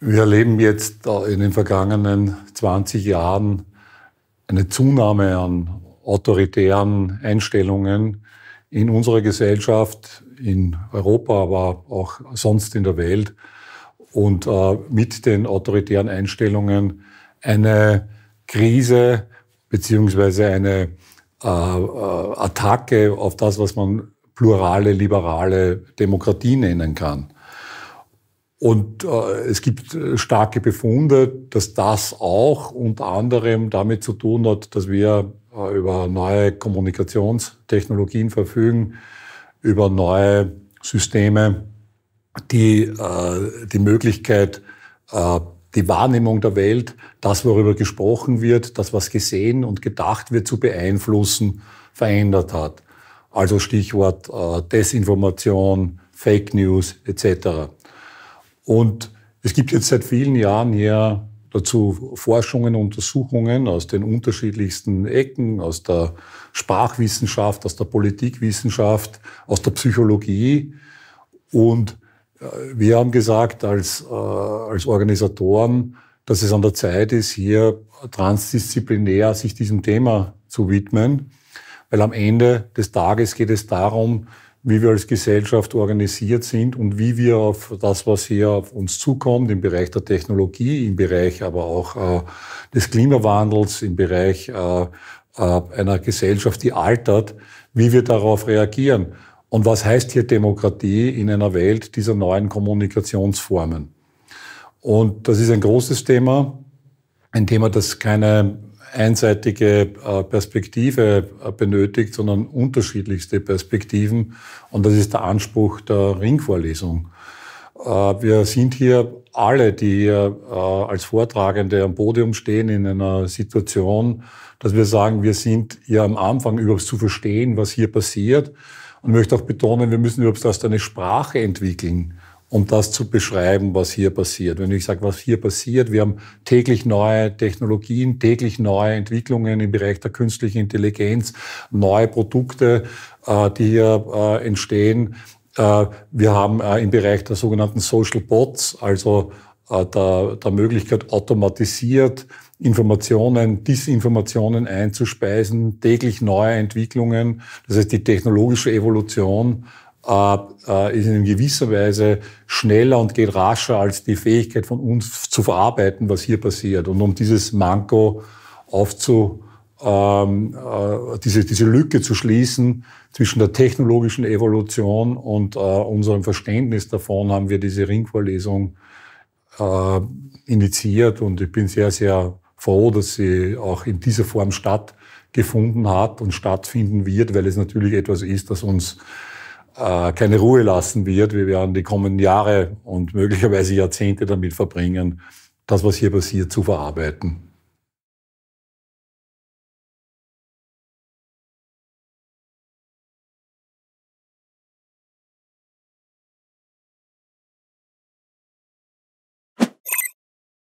Wir erleben jetzt in den vergangenen 20 Jahren eine Zunahme an autoritären Einstellungen in unserer Gesellschaft, in Europa, aber auch sonst in der Welt. Und äh, mit den autoritären Einstellungen eine Krise beziehungsweise eine äh, äh, Attacke auf das, was man plurale, liberale Demokratie nennen kann. Und äh, es gibt äh, starke Befunde, dass das auch unter anderem damit zu tun hat, dass wir äh, über neue Kommunikationstechnologien verfügen, über neue Systeme, die äh, die Möglichkeit, äh, die Wahrnehmung der Welt, das, worüber gesprochen wird, das, was gesehen und gedacht wird, zu beeinflussen, verändert hat. Also Stichwort äh, Desinformation, Fake News etc. Und es gibt jetzt seit vielen Jahren hier dazu Forschungen, Untersuchungen aus den unterschiedlichsten Ecken, aus der Sprachwissenschaft, aus der Politikwissenschaft, aus der Psychologie. Und äh, wir haben gesagt als, äh, als Organisatoren, dass es an der Zeit ist, hier transdisziplinär sich diesem Thema zu widmen, weil am Ende des Tages geht es darum, wie wir als Gesellschaft organisiert sind und wie wir auf das, was hier auf uns zukommt, im Bereich der Technologie, im Bereich aber auch äh, des Klimawandels, im Bereich äh, äh einer Gesellschaft, die altert, wie wir darauf reagieren. Und was heißt hier Demokratie in einer Welt dieser neuen Kommunikationsformen? Und das ist ein großes Thema, ein Thema, das keine einseitige äh, Perspektive äh, benötigt, sondern unterschiedlichste Perspektiven. Und das ist der Anspruch der Ringvorlesung. Äh, wir sind hier alle, die als Vortragende am Podium stehen, in einer Situation, dass wir sagen, wir sind ja am Anfang überhaupt zu verstehen, was hier passiert. Und möchte auch betonen, wir müssen überhaupt erst eine Sprache entwickeln um das zu beschreiben, was hier passiert. Wenn ich sage, was hier passiert, wir haben täglich neue Technologien, täglich neue Entwicklungen im Bereich der künstlichen Intelligenz, neue Produkte, äh, die hier äh, entstehen. Äh, wir haben im Bereich der sogenannten Social Bots, also der, der Möglichkeit automatisiert Informationen, Disinformationen einzuspeisen, täglich neue Entwicklungen. Das heißt, die technologische Evolution äh, äh, ist in gewisser Weise schneller und geht rascher als die Fähigkeit von uns zu verarbeiten, was hier passiert. Und um dieses Manko aufzu, ähm, äh, diese, diese Lücke zu schließen zwischen der technologischen Evolution und äh, unserem Verständnis davon, haben wir diese Ringvorlesung äh, initiiert. Und ich bin sehr, sehr froh, dass sie auch in dieser Form stattgefunden hat und stattfinden wird, weil es natürlich etwas ist, das uns äh, keine Ruhe lassen wird. Wir werden die kommenden Jahre und möglicherweise Jahrzehnte damit verbringen, das, was hier passiert, zu verarbeiten.